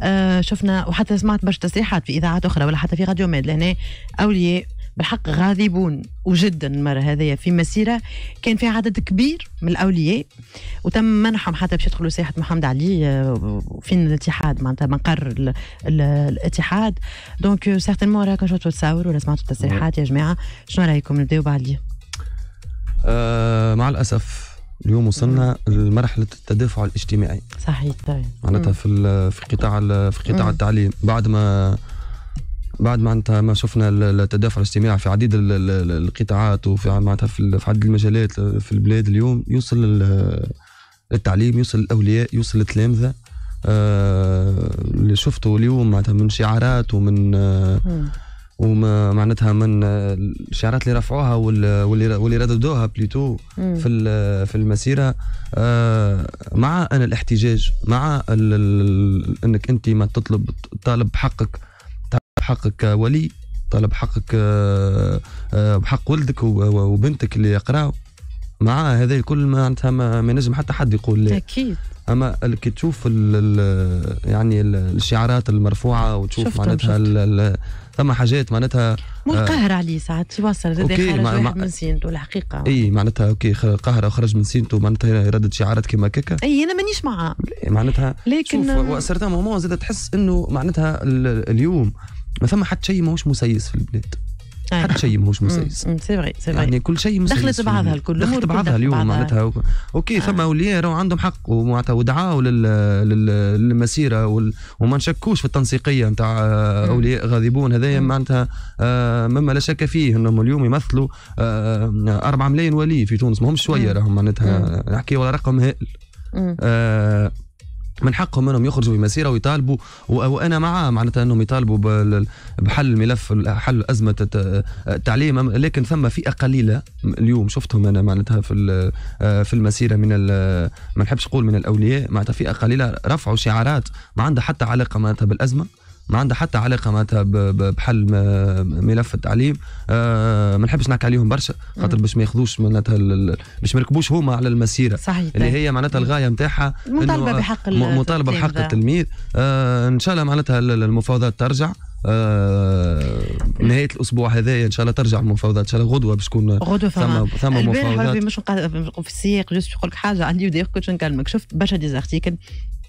آه، شفنا وحتى سمعت برشا تصريحات في اذاعات اخرى ولا حتى في راديو ميد لهنا اولياء بالحق غاضبون وجدا المرة هذه في مسيرة كان فيها عدد كبير من الأولياء وتم منحهم حتى باش يدخلوا ساحة محمد علي آه، في الاتحاد معناتها مقر الاتحاد دونك مون راكم شفتوا تصور ولا سمعتوا التصريحات يا جماعة شنو رأيكم نبداو بعلي؟ أه مع الأسف اليوم وصلنا لمرحله التدافع الاجتماعي صحيح طيب معناتها في في قطاع في قطاع التعليم بعد ما بعد ما معناتها ما شفنا التدافع الاجتماعي في عديد القطاعات وفي معناتها في عدد المجالات في البلاد اليوم يوصل التعليم يوصل الاولياء يوصل التلامذه آه، اللي شفته اليوم معناتها من شعارات ومن وما معناتها من الشعارات اللي رفعوها واللي واللي رددوها بليتو في في المسيره آه، مع انا الاحتجاج مع انك انت ما تطلب طالب حقك حقك ولي طالب حقك بحق آه، آه، ولدك وبنتك اللي يقراو مع هذا الكل معناتها ما, ما نجم حتى حد يقول لي اكيد اما كي تشوف الـ الـ يعني الشعارات المرفوعه وتشوف معناتها ثم حاجات معناتها والقهر آه، عليه ساعات يوصل زاد خرج مع واحد مع من سينتو الحقيقه اي معناتها اوكي قهر وخرج من سينتو معناتها يردد شعارات كيما كيكا اي انا مانيش معاه معناتها لكن شوف وسرتان مومون زاد تحس انه معناتها اليوم ما ثم حتى شيء ماهوش مسيس في البلاد حتى آه. شيء ماهوش مسيس سي فري سي فري يعني كل شيء مسيس دخلت بعضها الكل دخلت بعضها اليوم معناتها اوكي ثم آه. اولياء راهو عندهم حق ومعناتها ودعاوا للمسيره وما نشكوش في التنسيقيه نتاع آه، اولياء غاضبون هذايا معناتها مما لا شك فيه انهم اليوم يمثلوا 4 ملايين ولي في تونس ماهمش شويه راهم معناتها نحكي على رقم هائل من حقهم انهم يخرجوا بمسيره ويطالبوا وانا معاه معناتها انهم يطالبوا بحل الملف حل ازمه التعليم لكن ثم فئه قليله اليوم شفتهم انا معناتها في في المسيره من ما نحبش نقول من الاولياء معناتها فئه قليله رفعوا شعارات ما عندها حتى علاقه معناتها بالازمه ما عندها حتى علاقه معناتها بحل ملف التعليم آه، ما نحبش نحكي عليهم برشا خاطر باش ما ياخذوش معناتها باش ما يركبوش هما على المسيره صحيح اللي هي معناتها الغايه نتاعها آه، مطالبه بحق مطالبه بحق التلميذ آه، ان شاء الله معناتها المفاوضات ترجع آه نهايه الاسبوع هذايا ان شاء الله ترجع المفاوضات ان شاء الله غدوه باش تكون غدوه ثم ثم مفاوضات مش في السياق جوست يقول لك حاجه عندي ودي كنت نكلمك شفت برشا ديزارتيكل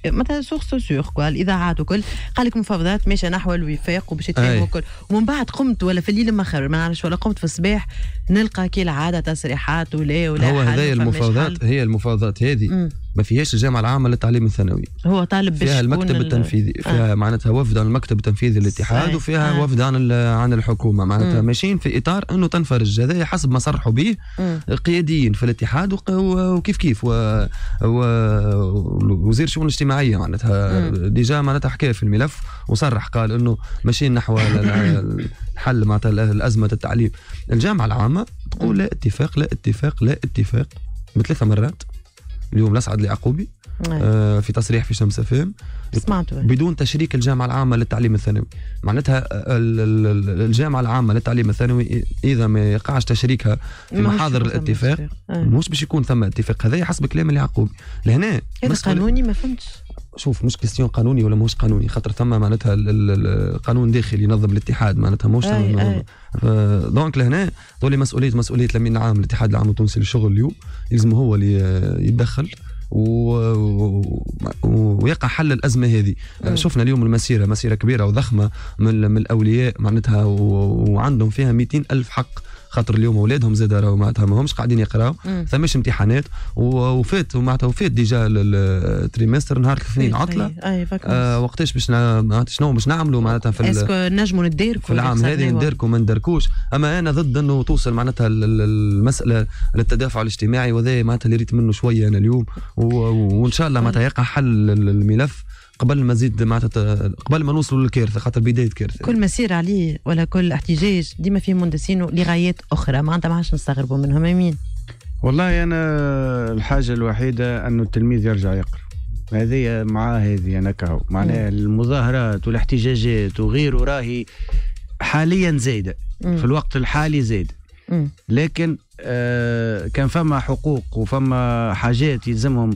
مثلا سوغ سوسور كوا الاذاعات وكل قال لك مفاوضات ماشيه نحو الوفاق وباش يتفاهموا الكل ومن بعد قمت ولا في الليل ما خير ما نعرفش ولا قمت في الصباح نلقى كي العاده تصريحات ولا ولا هو هذايا المفاوضات هي المفاوضات هذه ما فيهاش الجامعه العامه للتعليم الثانوي هو طالب فيها المكتب التنفيذي آه. فيها آه. معناتها وفد عن المكتب التنفيذي للاتحاد وفيها آه. وفد عن عن الحكومه معناتها ماشيين في اطار انه تنفرج هذا حسب ما صرحوا به قياديين في الاتحاد وكيف كيف و... و... وزير الشؤون الاجتماعيه معناتها ديجا معناتها حكى في الملف وصرح قال انه ماشيين نحو حل معناتها الازمه التعليم الجامعه العامه تقول لا اتفاق لا اتفاق لا اتفاق بثلاثه مرات اليوم نسعد اليعقوبي نعم. آه في تصريح في شمس فهم بدون تشريك الجامعه العامه للتعليم الثانوي معناتها الجامعه العامه للتعليم الثانوي اذا ما يقعش تشريكها في محاضر الاتفاق آه. مش باش يكون ثم اتفاق هذا حسب كلام اليعقوبي لهنا هذا قانوني ما فهمتش شوف مش كيستيون قانوني ولا مش قانوني خاطر ثم معناتها القانون داخلي ينظم الاتحاد معناتها مش دونك لهنا تولي مسؤوليه مسؤوليه الامين العام الاتحاد العام التونسي للشغل اليوم يلزم هو اللي يتدخل و... و... ويقع حل الازمه هذه مم. شفنا اليوم المسيره مسيره كبيره وضخمه من, من الاولياء معناتها و... وعندهم فيها 200 الف حق خاطر اليوم اولادهم زاد راهو معناتها ماهمش قاعدين يقراو فماش امتحانات وفات معناتها وفات ديجا التريمستر نهار الاثنين عطله آه وقتاش باش معناتها شنو باش نعملوا معناتها في اسكو نجموا نداركوا في العام هذا نداركوا ما نداركوش اما انا ضد انه توصل معناتها المساله للتدافع الاجتماعي وذا معناتها اللي ريت منه شويه انا اليوم وان شاء الله طيب. معناتها يقع حل الملف قبل ما نزيد معناتها قبل ما نوصلوا للكارثه خاطر بدايه كارثه كل مسير عليه ولا كل احتجاج ديما فيه مهندسين لغايات اخرى معناتها ما عادش نستغربوا منهم امين والله انا الحاجه الوحيده انه التلميذ يرجع يقرا هذه مع هذه انا كهو معناها نعم. المظاهرات والاحتجاجات وغيره راهي حاليا زايده في الوقت الحالي زايده لكن آه كان فما حقوق وفما حاجات يلزمهم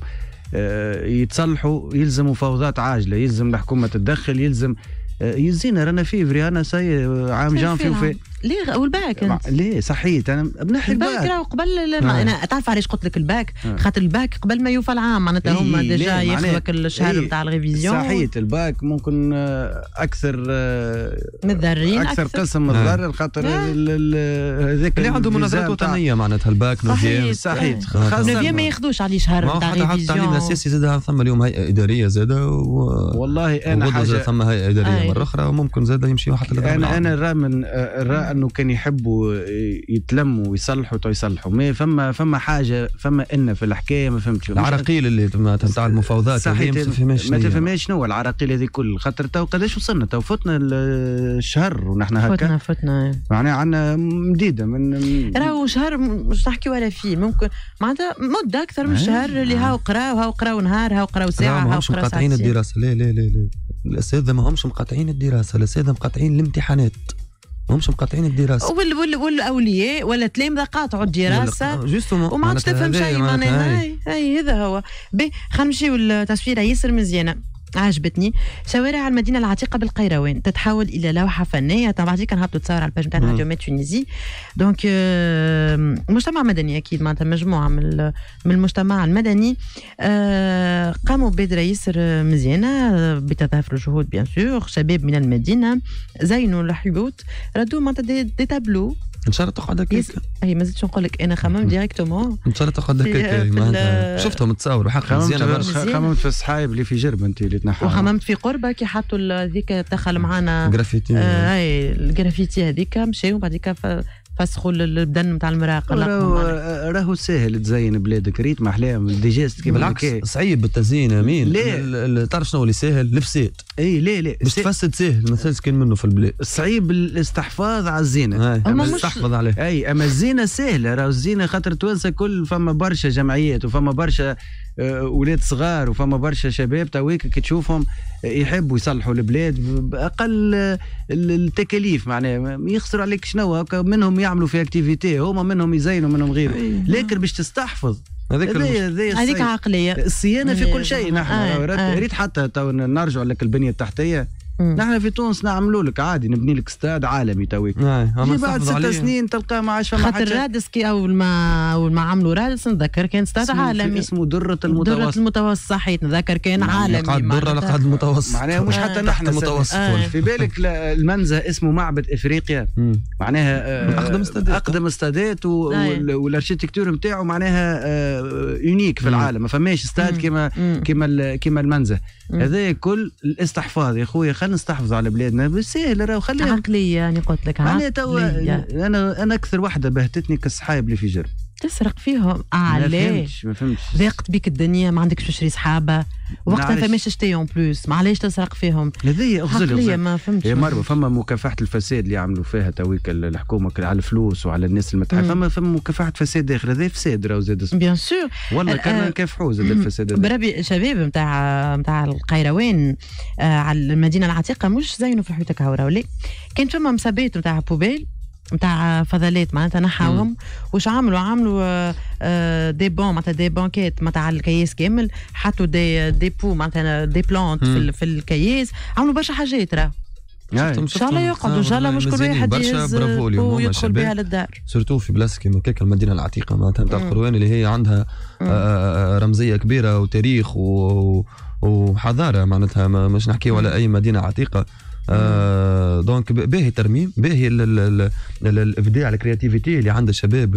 آه، يتصلحوا يلزم مفاوضات عاجله يلزم الحكومه تتدخل يلزم آه، يزينا رانا فيفري انا ساي آه، عام جان فيه ليه والباك انت ليه صحيت انا بنحي الباك الباك راهو قبل ما آه. انا تعرف علاش قلت لك الباك آه. خاطر الباك قبل ما يوفى العام معناتها هما ديجا ياخذوا الشهر نتاع الريفيزيون صحيت الباك ممكن آه، اكثر متضررين اكثر, أكثر قسم متضرر خاطر هذاك اللي عندهم مناظرات وطنيه معناتها الباك نوفيام صحيت نوفيام ما ياخذوش عليه شهر نتاع الريفيزيون حتى التعليم الاساسي زاد ثم اليوم هيئه اداريه زاد والله انا حاجه ثم هيئه اداريه مره اخرى وممكن زاد يمشي حتى انا انا راه من انه كان يحبوا يتلموا ويصلحوا تو يصلحوا ما فما فما حاجه فما ان في الحكايه ما فهمتش العراقيل اللي تاع المفاوضات صحيح ما تفهمهاش ما تفهمهاش شنو العراقيل هذه كل خاطر تو قداش وصلنا تو فتنا الشهر ونحن هكا فتنا فتنا معناها يعني عندنا مديده من راهو شهر مش نحكي ولا فيه ممكن معناتها مده اكثر من آه. شهر اللي هاو قراو هاو قراو نهار هاو قراو ساعه هاو قراو مقاطعين الدراسه لا لا لا الاساتذه ما همش مقاطعين الدراسه الاساتذه مقاطعين الامتحانات همش مقاطعين الدراسه وال وال والاولياء ولا تلامذه قاطعوا الدراسه جوستومون وما عادش تفهم شيء معناها هاي هذا هو خلينا نمشيو لتصويره ياسر مزيانه عجبتني شوارع المدينه العتيقه بالقيروان تتحول الى لوحه فنيه طبعا كان نهبطوا تصور على الباج نتاعنا اليوم تونيزي دونك euh, مجتمع مدني اكيد معناتها مجموعه من من المجتمع المدني آه، قاموا بدرا ياسر مزيانه بتضافر الجهود بيان سور شباب من المدينه زينوا الحيوط ردوا معناتها دي تابلو ان شاء الله تقعد هكاك هي ما زدتش نقول لك انا خمم ديريكتومون ان شاء الله تقعد هكاك شفتهم تصاوروا حق مزيانه برشا خممت في الصحايب اللي في جرب انت اللي تنحى وخممت في قربه كي حطوا هذيك دخل معنا جرافيتي آه، اي الجرافيتي هذيك مشاو بعد فسخوا البدن نتاع المراق راهو راهو ساهل تزين بلادك ريت ما احلاهم الديجيست كيما بالعكس صعيب بالتزيين امين لا تعرف شنو اللي ساهل لبسات اي لا لا باش تفسد ساهل ما كان منه في البلاد صعيب الاستحفاظ على الزينه تستحفظ عليه اي اما الزينه ساهله راهو الزينه خاطر توانسه كل فما برشا جمعيات وفما برشا آه، ولاد صغار وفما برشا شباب تويك تشوفهم آه، يحبوا يصلحوا البلاد باقل آه، التكاليف معناها يخسروا عليك شنو منهم يعملوا في اكتيفيتي هما منهم يزينوا منهم غيره إيه. لكن باش تستحفظ هذيك هذيك عقليه الصيانه في كل إيه. شيء نحن ريت حتى نرجع لك البنيه التحتيه نحن في تونس نعملوا لك عادي نبني لك استاد عالمي تويك في نعم، بعد ست سنين تلقاه ما عادش فما خاطر رادسكي اول ما اول ما عملوا رادس نتذكر كان استاد عالمي اسمه درة المتوسط درة المتوسط صحيح نتذكر كان يعني عالمي قاعد درة لقاعد المتوسط معناها مش حتى نحن المتوسط آه. في بالك المنزه اسمه معبد افريقيا معناها آه، اقدم استادات اقدم استادات نعم. والارشيتكتور نتاعو معناها آه، يونيك في العالم ما فماش استاد كما كما كما المنزه هذا كل الاستحفاظ يا خويا خلينا نستحفظ على بلادنا بالسهل إيه، راهو خلينا عقليه يعني قلت لك عقليه انا انا اكثر وحده بهتتني كالصحايب اللي في جرب تسرق فيهم اه علاش ما فهمتش ضاقت بيك الدنيا ما عندكش تشري صحابه وقتها فماش شتي اون بلوس معليش تسرق فيهم هذه اغزل ما فهمتش يا مروا فما مكافحه الفساد اللي عملوا فيها تويك الحكومه على الفلوس وعلى الناس المتعفه فما فما مكافحه فساد اخر هذا فساد راهو زاد بيان سور والله أه، كان أه، نكافحوه زاد الفساد بربي شباب نتاع نتاع القيروان آه، على المدينه العتيقه مش زينوا في حوتك هورا ولا كانت فما مسابات نتاع بوبيل نتاع فضلات معناتها نحاوهم واش عملوا عملوا دي آه، بون آه، معناتها دي بانكيت معناتها على الكياس كامل حطوا دي دي بو معناتها دي بلانت في, في الكياس عملوا برشا حاجات راه آه، ان شاء الله يقعدوا ان شاء الله مش كل واحد يهز ويدخل بها للدار سورتو في بلاصه كيما كيك المدينه العتيقه معناتها نتاع القروان اللي هي عندها رمزيه كبيره وتاريخ و وحضاره معناتها مش نحكيو على اي مدينه عتيقه آه دونك باهي الترميم باهي الابداع الكرياتيفيتي اللي عند الشباب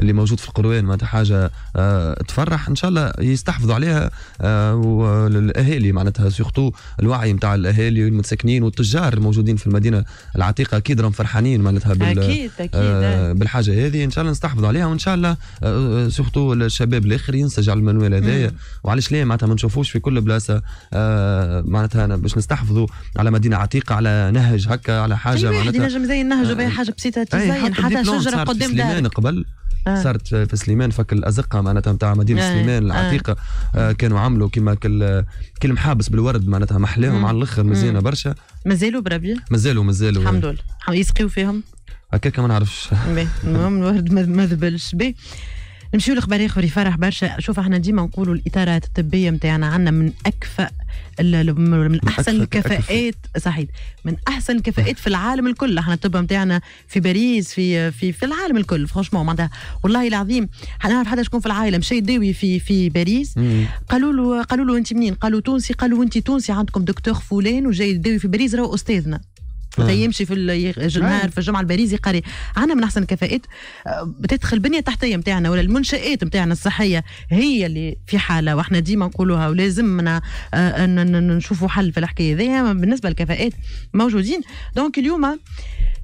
اللي موجود في القروان معناتها حاجه آه تفرح ان شاء الله يستحفظوا عليها آه والاهالي معناتها سيختو الوعي نتاع الاهالي والمتسكنين والتجار الموجودين في المدينه العتيقه اكيد راهم فرحانين معناتها بال أكيد أكيد آه بالحاجه هذه ان شاء الله نستحفظوا عليها وان شاء الله آه الشباب الاخر ينسج على المنوال هذايا وعلاش ليه معناتها ما نشوفوش في كل بلاصه آه معناتها باش نستحفظوا على مدينه عتيقه على نهج هكا على حاجه أيوة، يعني معناتها واحد ينجم زي النهج باي حاجه بسيطه تزين حتى شجره قدام دارك قبل آه. صارت في سليمان فك الازقه معناتها نتاع مدينه آه. سليمان آه. العتيقه آه. آه كانوا عملوا كيما كل كل محابس بالورد معناتها محلاهم على الاخر مزيانه برشا مازالوا بربي مازالوا مازالوا الحمد لله يسقيوا فيهم هكاك ما نعرفش المهم الورد ما ذبلش بيه نمشيو لخبار اخر يفرح برشا شوف احنا ديما نقولوا الاطارات الطبيه نتاعنا عندنا من اكفأ من احسن الكفاءات صحيح من احسن الكفاءات في العالم الكل احنا الطب نتاعنا في باريس في في في العالم الكل فرونشمون معناتها والله العظيم نعرف حتى شكون في العائله مشى يداوي في في باريس قالوا له قالوا له انت منين قالوا تونسي قالوا انت تونسي عندكم دكتور فلان وجاي يداوي في باريس راهو استاذنا آه. يمشي في النهار نعم. في الجمعه الباريزي قري عندنا من احسن الكفاءات آه، بتدخل البنيه التحتيه نتاعنا ولا المنشات نتاعنا الصحيه هي اللي في حاله واحنا ديما نقولوها ولازمنا آه، نشوفوا حل في الحكايه ذي بالنسبه للكفاءات موجودين دونك اليوم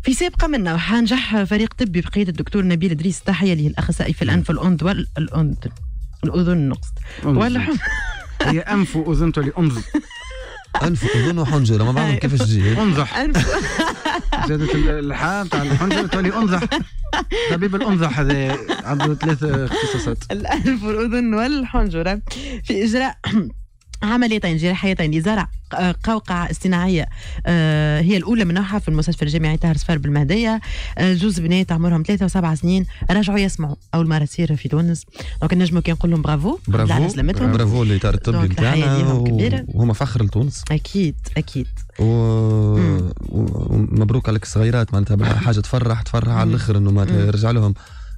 في سابقه منا حنجح فريق طبي بقياده الدكتور نبيل ادريس تحيه ليه الاخصائي في الانف والاند والاذن نقصد والحمد هي انف واذن تولي انف اذن وحنجره ما بعرف أيوة. كيفاش تجي انضح زادت الحاء تاع الحنجره تولي انضح طبيب الانضح هذا عنده ثلاث اختصاصات الانف والاذن والحنجره في اجراء عمليتين جراحيتين لزرع آه، قوقعة اصطناعية آه، هي الأولى من نوعها في المستشفى الجامعي طاهر صفار بالمهدية زوز آه، بنات عمرهم ثلاثة وسبعة سنين رجعوا يسمعوا أول مرة تصير في تونس دونك نجموا كي نقول لهم برافو برافو سلامتهم برافو للإطار الطبي نتاعنا وهما فخر لتونس أكيد أكيد ومبروك عليك الصغيرات معناتها حاجة تفرح تفرح على الآخر إنه رجع لهم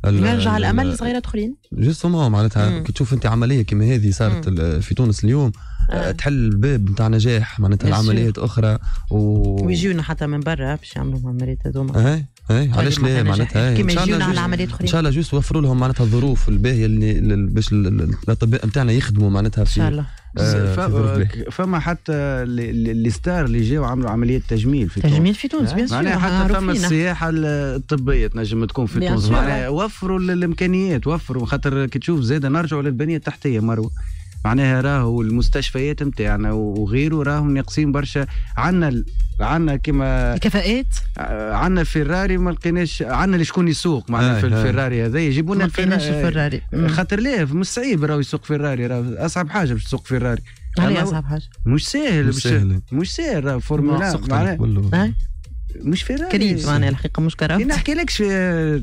نرجع الامل صغيره تدخلين جوستومون معناتها كي تشوف انت عمليه كما هذه صارت في تونس اليوم آه. آه، تحل الباب نتاع نجاح معناتها العمليات اخرى و... ويجيونا حتى من برا باش يعملوا عمليات هذوما ايه علاش لا معناتها كيما يجيونا على عمليات اخرى ان شاء الله جوست وفروا لهم معناتها الظروف الباهيه اللي باش الاطباء نتاعنا يخدموا معناتها في ان شاء الله آه، آه، فما حتى لي ستار اللي جاوا عملوا عمليه تجميل في تونس تجميل في تونس آه؟ بيان معناها حتى فما السياحه الطبيه تنجم تكون في تونس معناها وفروا الامكانيات وفروا خاطر كي تشوف زاده نرجعوا للبنيه التحتيه مروه معناها راهو المستشفيات نتاعنا وغيره راهم ناقصين برشا عنا عنا كما الكفاءات عنا فيراري ما لقيناش عنا اللي شكون يسوق معناها آه في الفيراري هذا يجيبوا لنا الفيراري خاطر لا مش صعيب راهو يسوق فيراري راهو اصعب حاجه باش تسوق فيراري اصعب حاجه مش ساهل مش سهل مش ساهل فورمولا مش فيراري كريت معناها الحقيقه مش كرافت إيه، نحكي لكش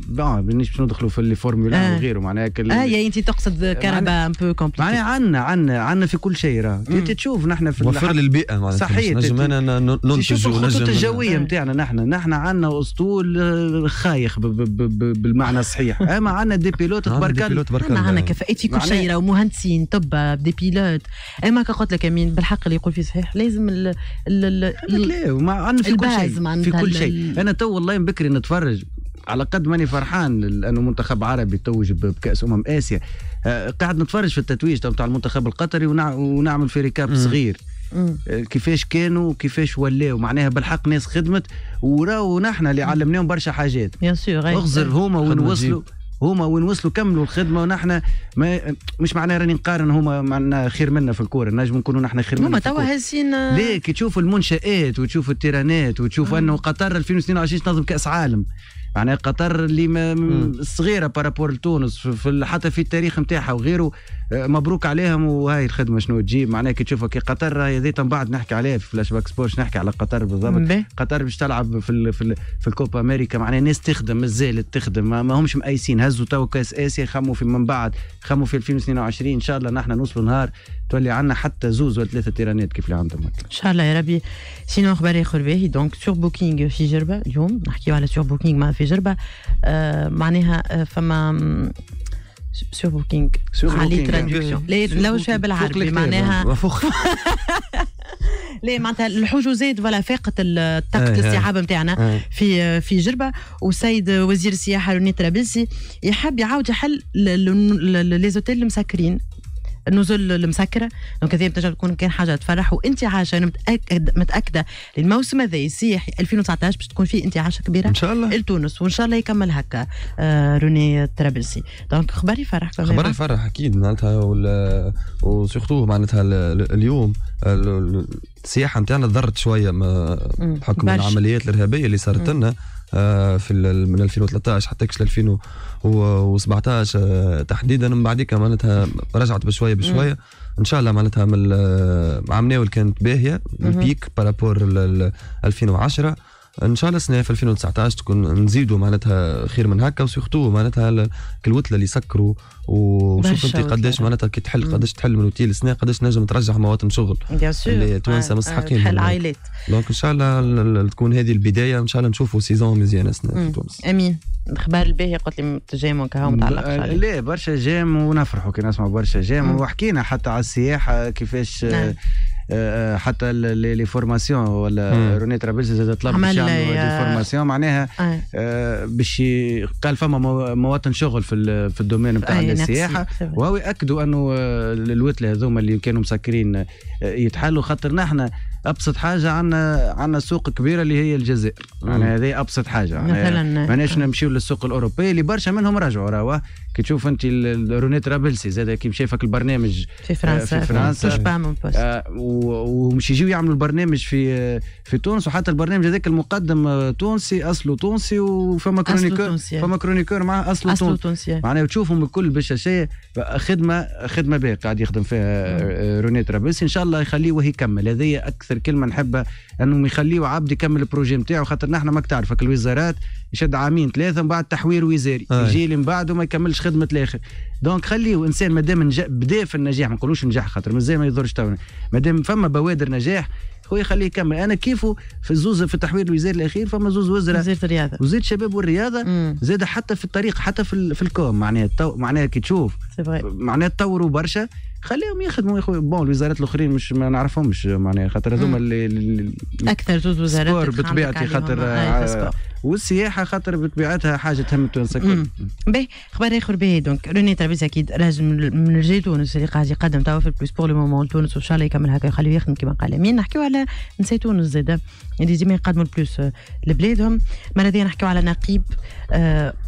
بون مانيش باش ندخلوا في لي فورمولا آه. وغيره معناها كل... اه يا انت تقصد كهرباء ان بو كومبليكي معناها عندنا عندنا عندنا في كل شيء راه تشوف نحن في وفر للبيئه معناها صحيح نجم انا ننتج ونجم الجويه نتاعنا نحن نحن عندنا اسطول آه، خايخ بالمعنى الصحيح اما عندنا دي بيلوت تبارك الله عندنا كفاءات في كل شيء راه مهندسين طب دي بيلوت اما كي قلت لك بالحق اللي يقول فيه صحيح لازم ال ال ال ال عندنا في كل شيء كل شيء انا تو والله بكري نتفرج على قد ماني فرحان لانه منتخب عربي توج بكاس امم اسيا آه، قاعد نتفرج في التتويج تاع المنتخب القطري ونعمل في ركاب صغير آه، كيفاش كانوا وكيفاش ولاو معناها بالحق ناس خدمت وراو نحن اللي علمناهم برشا حاجات اغزر هما وين وصلوا هما وين وصلوا كملوا الخدمه ونحن ما مش معناه راني نقارن هما معنا خير منا في الكوره نجم نكونوا نحن خير منا هما توا هزين آه. ليه كي تشوف المنشات وتشوفوا التيرانات وتشوفوا آه. انه قطر 2022 تنظم كاس عالم معناها قطر اللي صغيره بارابور لتونس في حتى في التاريخ نتاعها وغيره آه، مبروك عليهم وهاي الخدمه شنو تجيب معناها كي تشوفها كي قطر هذيك من بعد نحكي عليها في فلاش باك سبورت نحكي على قطر بالضبط قطر باش تلعب في الـ في, الـ في الكوبا امريكا معناها ناس تخدم مازالت تخدم ما, ما همش مقايسين هزوا تو كاس اسيا خموا في من بعد خموا في 2022 ان شاء الله نحن نوصلوا نهار تولي عندنا حتى زوز ولا ثلاثه تيرانات كيف اللي عندهم ان شاء الله يا ربي سينو اخبار اخر باهي دونك سور بوكينغ في جربه اليوم نحكيو على سور بوكينغ ما في جربه آه معناها آه، فما سور بوكينغ علي تراديكسيون لو شويه بالعربي معناها فوق لا معناتها الحجوزات ولا فاقت طاقه آه، آه. الاستيعاب نتاعنا في في جربه والسيد وزير السياحه روني ترابلسي يحب يعاود يحل لي زوتيل المسكرين نزول المسكره دونك هذه تنجم تكون كان حاجه تفرح وانت عاشه انا متاكد متاكده الموسم هذا السياحي 2019 باش تكون فيه انت عاشه كبيره ان شاء الله لتونس وان شاء الله يكمل هكا آه روني ترابلسي دونك خبري يفرح خبري يفرح اكيد معناتها وسيرتو معناتها اليوم آه، السياحه نتاعنا ضرت شويه بحكم العمليات الارهابيه اللي صارت لنا آه، في من 2013 حتى كش 2017 آه، تحديدا من بعديك معناتها رجعت بشويه بشويه ان شاء الله معناتها من عام ناول كانت باهيه البيك بارابور 2010 ان شاء الله السنه في 2019 تكون نزيدوا معناتها خير من هكا وسورتو معناتها الوتله اللي سكروا وشوف انت قداش معناتها كي تحل قداش تحل من اوتيل السنه قداش نجم ترجع مواطن شغل اللي توانسه مستحقين تحل عائلات دونك ان شاء الله تكون هذه البدايه ان شاء الله نشوفوا سيزون مزيانه السنه في تونس امين الاخبار الباهي قلت لي جام كهو متعلق لا برشا جام ونفرحوا كي نسمع برشا جام وحكينا حتى على السياحه كيفاش نعم. آه، حتى لي فورماسيون ولا روني طرابلسي زاد طلب باش يعملوا آه، فورماسيون معناها آه. باش قال فما مواطن شغل في في الدومين نتاع السياحه وهو ياكدوا انه الوتله هذوما اللي كانوا مسكرين يتحلوا خاطر نحن ابسط حاجه عندنا عندنا سوق كبيره اللي هي الجزائر يعني هذه ابسط حاجه يعني مثلا ماناش نمشيو للسوق الاوروبي اللي برشا منهم رجعوا راهو كي تشوف انت رونيت رابلسي زاد كي مشى فك البرنامج في فرنسا آه، في فرنسا آه ومش يجيو يعملوا البرنامج في في تونس وحتى البرنامج هذاك المقدم آه، تونسي اصله تونسي وفما كرونيكور فما كرونيكور معاه اصله, أصله تونسي معناها تشوفهم الكل بالشاشيه خدمه خدمه باهيه قاعد يخدم فيها آه، رونيت رابلسي ان شاء الله يخليه وهي يكمل هذه اكثر اخر كلمه نحبها انهم يخليوا عبد يكمل البروجي نتاعو خاطر نحن ماك تعرفك الوزارات يشد عامين ثلاثه من بعد تحوير وزاري أي. يجي من بعد وما يكملش خدمه الاخر دونك خليه انسان مادام دام بدا في النجاح ما نقولوش نجاح خاطر مازال ما يضرش تونا مادام فما بوادر نجاح خويا خليه يكمل انا كيفه في الزوز في التحويل الوزاري الاخير فما زوز وزراء وزيره الرياضه وزيد الشباب والرياضه زاد حتى في الطريق حتى في, في الكوم معناها معناها كي تشوف معناها تطوروا برشا خليهم يخدموا يا خويا بون الوزارات الاخرين مش ما نعرفهمش معناها خاطر هذوما اللي اكثر زوز وزارات بطبيعتي خاطر آه، آه، والسياحه خاطر بطبيعتها حاجه تهم التونس الكل. باهي خبر اخر باهي دونك روني ترابيز اكيد راجل من رجال تونس اللي قاعد يقدم توا في البلوس بور لو مومون تونس وان شاء الله يكمل هكا يخليه يخدم كما قال امين نحكيو على نساء تونس زاده اللي ديما يقدموا البلوس آه، لبلادهم مرة نحكيو على نقيب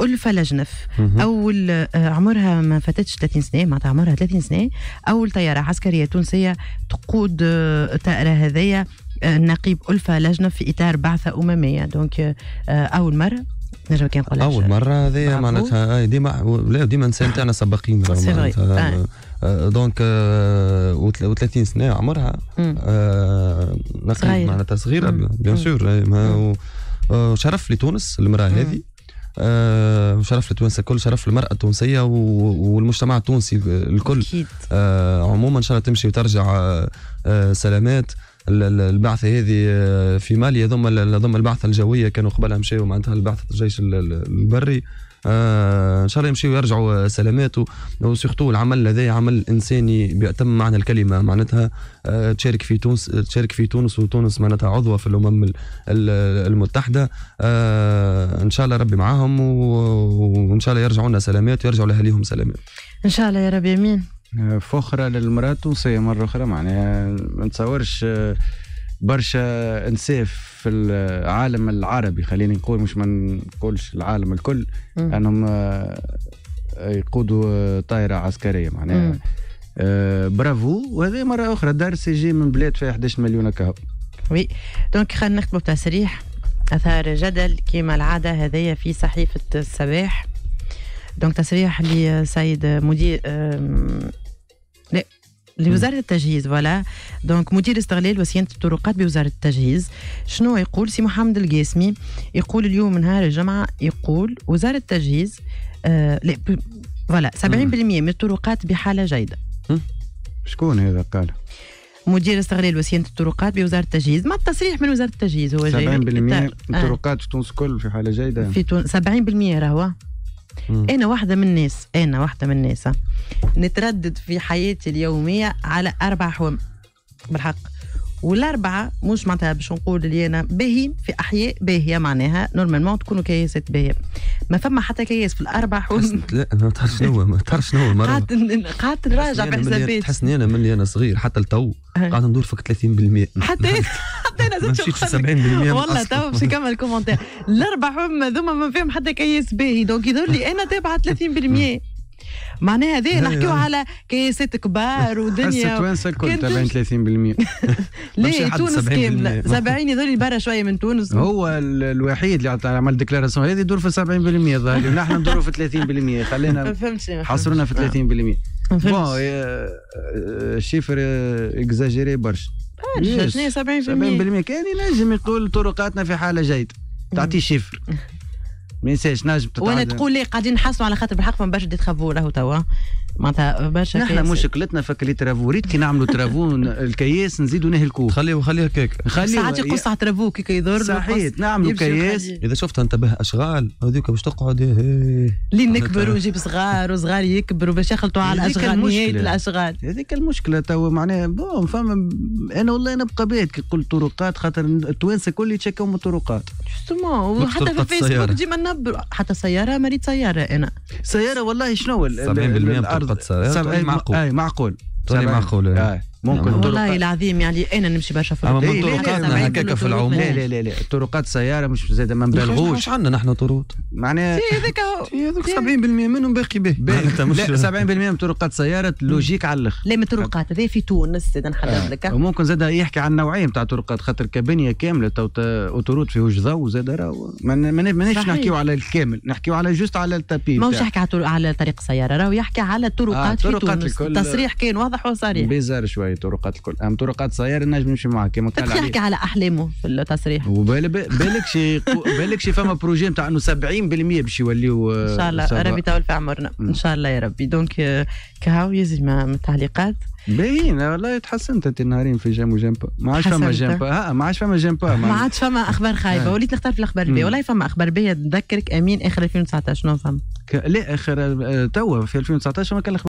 ألفة لجنف أول عمرها ما فاتتش 30 سنة معناتها عمرها 30 سنة أول طيارة عسكرية تونسية تقود الطائرة آه، هذية آه، نقيب ألفة لجنة في إطار بعثة أممية دونك آه، أول مرة نجم نقول اول مره هذه معناتها ديما لا ديما الانسان تاعنا سباقين دونك و و30 سنه عمرها نقيب معناتها صغيره بيان سور شرف لتونس المراه هذه آه شرف لتونس الكل شرف للمراه التونسيه والمجتمع التونسي الكل أكيد. آه عموما ان شاء الله تمشي وترجع آه, آه، سلامات البعثه هذه آه، في مالي ضمن ضمن البعثه الجويه كانوا قبلها مشاو معناتها البعثه الجيش البري آه، ان شاء الله يمشيوا يرجعوا آه، سلامات وسورتو العمل هذا عمل انساني باتم معنى الكلمه معناتها آه، تشارك في تونس تشارك في تونس وتونس معناتها عضوه في الامم المتحده ان شاء الله ربي معاهم وان شاء الله يرجعوا لنا سلامات ويرجعوا لاهاليهم سلامات ان شاء الله يا رب امين فخره للمراه التونسيه مره اخرى معناها ما نتصورش برشا انساف في العالم العربي خليني نقول مش ما نقولش العالم الكل انهم آه، يقودوا طائره عسكريه معناها آه، برافو وهذه مره اخرى دار سي جي من بلاد فيها 11 مليون كهو وي دونك خلينا نختموا بتصريح اثار جدل كما العاده هذايا في صحيفه الصباح دونك تصريح لسيد مدير لا لوزاره التجهيز فوالا دونك مدير استغلال وصيانه الطرقات بوزاره التجهيز شنو يقول سي محمد القاسمي يقول اليوم نهار الجمعه يقول وزاره التجهيز آه فوالا 70% من الطرقات بحاله جيده شكون هذا قال مدير استغلال وصيانه الطرقات بوزاره التجهيز ما التصريح من وزاره التجهيز هو 70% جاي 70% آه. الطرقات في تونس الكل في حاله جيده في تونس 70% راهو مم. انا واحده من الناس انا واحده من الناس نتردد في حياتي اليوميه على اربع حوام بالحق والاربعه مش معناتها باش نقول اللي انا باهي في احياء باهيه معناها نورمالمون تكونوا كياسات باهيه ما فما حتى كياس في الاربع لا ما تعرف شنو ما تعرف شنو قعدت قعدت نراجع في تحسني انا ملي انا صغير حتى لتو أه. قاعد ندور فيك 30% حتى حتى انا زدت 70% والله تو باش نكمل الكومنتير الاربع هما ذوما ما فيهم حتى كياس باهي دونك يدور لي انا تابعه 30% معناها هذا نحكيو على كيسات كبار ودنيا التوانسه الكل 30% لا تونس كامله 70 يظهر برا شويه من تونس هو الوحيد اللي عمل ديكلاراسيون هذه يدور في 70% الظاهر لي ونحن ندوروا في 30% خلينا حصرونا في 30% بون شيفر اكزاجيري برشا برشا 70% 70% كان ينجم يقول طرقاتنا في حاله جيده تعطي شيفر ما ينساش نجم وانا تقول لي قاعدين نحصلوا على خاطر بالحق فما برشا دي تخافوا راهو توا معناتها برشا نحن مشكلتنا فكلي ريت كي نعملوا ترافو الكياس نزيدوا نهي الكوب خليه خليه هكاك ساعات يقص على ترافو كي يضر صحيت نعملوا كياس اذا شفت انتبه اشغال هذوك باش تقعد لين نكبروا نجيب صغار وصغار يكبروا باش يخلطوا على الاشغال نهايه الاشغال هذيك المشكله توا معناها بون فما انا والله نبقى بيت كي قلت طرقات خاطر التوانسه كل يتشكوا من الطرقات جوستومون وحتى في الفيسبوك ديما نبروا حتى سياره مريض سياره انا سياره والله شنو الارض حلقه صغيره معقول اي معقول معقول إيه. ممكن يعني والله العظيم يعني انا نمشي برشا إيه، في اما طرقاتنا هكاك في العموم إيه. لا لا لا لا طرقات سياره مش زاد ما نبالغوش مش عندنا نحن طرود معناها إيه، هذاك هذاك 70% منهم باقي به لا 70% من طرقات سياره لوجيك على الاخر لا من طرقات هذا في تونس زاد نحدد آه. لك وممكن زاد يحكي عن نوعيه نتاع طرقات خاطر كبنيه كامله وطرود فيهوش ضوء زاد راهو ماناش نحكيو على الكامل نحكيو على جوست على التابي ماهوش يحكي على طريق سياره راهو يحكي على الطرقات آه، في تونس التصريح كان واضح وصريح بيزار شويه شوي طرقات الكل اهم طرقات صغيره نجم نمشي معها كما قال يحكي على احلامه في التصريح وبالك شي بالك شي فما بروجي نتاع انه 70% باش يوليو آه، ان شاء الله ربي يطول في عمرنا ان شاء الله يا ربي دونك آه، كهاو يزي من التعليقات باين والله تحسنت انت النهارين في جام وجامبا ما عادش فما جامبا ما عادش فما جامبا ما عادش فما اخبار خايبه آه. وليت نختار في الاخبار الباهيه والله فما اخبار باهيه نذكرك امين اخر 2019 شنو فما؟ لا اخر توا في 2019 ما كان